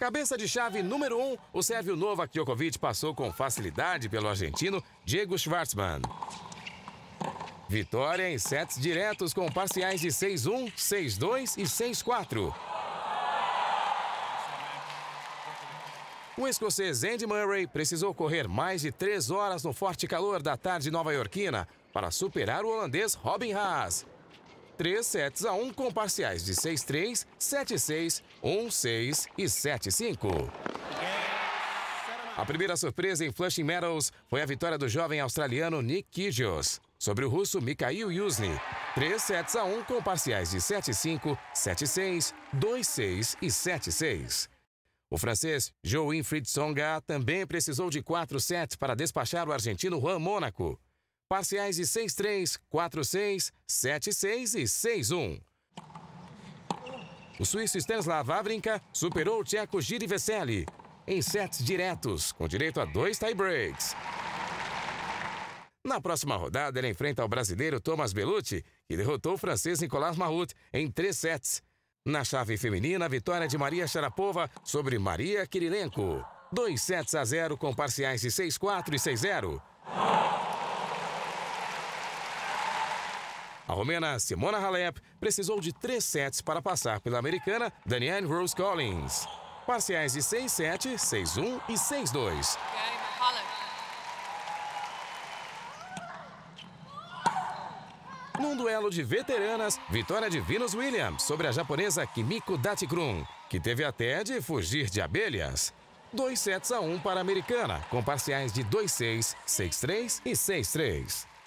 Cabeça de chave número 1, um, o sérvio Novak Djokovic passou com facilidade pelo argentino Diego Schwartzman. Vitória em sets diretos com parciais de 6-1, 6-2 e 6-4. O escocês Andy Murray precisou correr mais de três horas no forte calor da tarde nova-iorquina para superar o holandês Robin Haas. 3 sets a 1 com parciais de 6-3, 7-6, 1-6 e 7-5. A primeira surpresa em Flushing Meadows foi a vitória do jovem australiano Nick Kyrgios sobre o russo Mikhail Yuzny, 3 sets a 1 com parciais de 7-5, 7-6, 2-6 e 7-6. O francês Joe Winfried Songa também precisou de 4 sets para despachar o argentino Juan Mônaco, parciais de 63, 3 4-6, 7-6 e 6-1. O suíço Stanislav Avrinka superou o tcheco Giri Vesely em sets diretos, com direito a dois tie-breaks. Na próxima rodada, ele enfrenta o brasileiro Thomas Bellucci, que derrotou o francês Nicolas Mahut em três sets. Na chave feminina, a vitória de Maria Sharapova sobre Maria Kirilenko. 2 sets a 0 com parciais de 6-4 e 6-0. A romena Simona Halep precisou de três sets para passar pela americana Danielle Rose Collins. Parciais de 6-7, 6-1 e 6-2. Num duelo de veteranas, vitória de Venus Williams sobre a japonesa Kimiko Datikrum, que teve até de fugir de abelhas. Dois sets a um para a americana, com parciais de 2-6, 6-3 e 6-3.